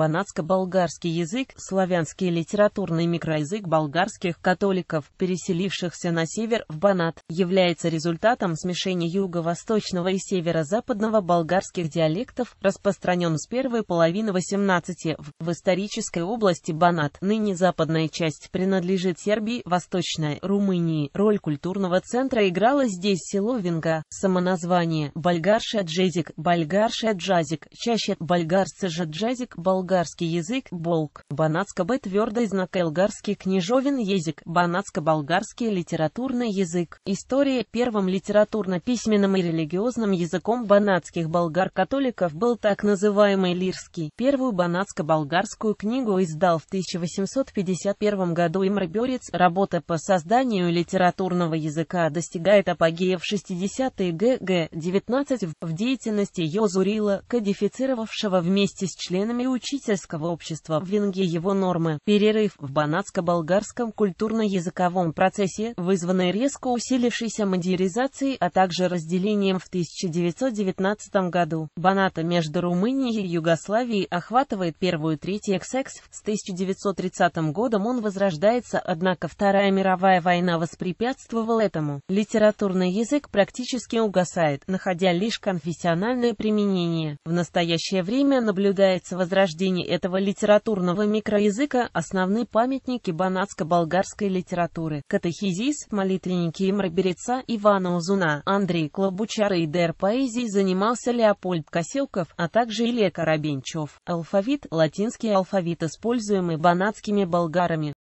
банатско-болгарский язык, славянский литературный микроязык болгарских католиков, переселившихся на север в Банат, является результатом смешения юго-восточного и северо-западного болгарских диалектов, распространен с первой половины 18 в, в исторической области Банат. Ныне западная часть принадлежит Сербии, восточная – Румынии. Роль культурного центра играла здесь село Винга. Самоназвание – Бальгарша Джезик, Бальгарша Джазик, чаще – Бальгарцы же Джазик, Болгар Болгарский язык, болк, банатскобай твердый знак Элгарский книжовен язык, банатско-болгарский литературный язык, история первым литературно-письменным и религиозным языком банатских болгар-католиков был так называемый лирский. Первую банатско-болгарскую книгу издал в 1851 году Имр Берец. Работа по созданию литературного языка достигает апогея в 60-е г.г. 19 в, в деятельности Йозурила, кодифицировавшего вместе с членами учебы учительского общества в Венгии его нормы. Перерыв в банатско-болгарском культурно-языковом процессе, вызванный резко усилившейся мадьяризацией, а также разделением в 1919 году. Баната между Румынией и Югославией охватывает первую треть XX. С 1930 годом он возрождается, однако Вторая мировая война воспрепятствовала этому. Литературный язык практически угасает, находя лишь конфессиональное применение. В настоящее время наблюдается возрождение рождении этого литературного микроязыка основны памятники банатско-болгарской литературы, катехизис, молитвенники Имра Береца, Ивана Узуна, Андрей Клобучара и Дер поэзией занимался Леопольд Коселков, а также Илья Коробенчев. Алфавит – латинский алфавит, используемый банатскими болгарами.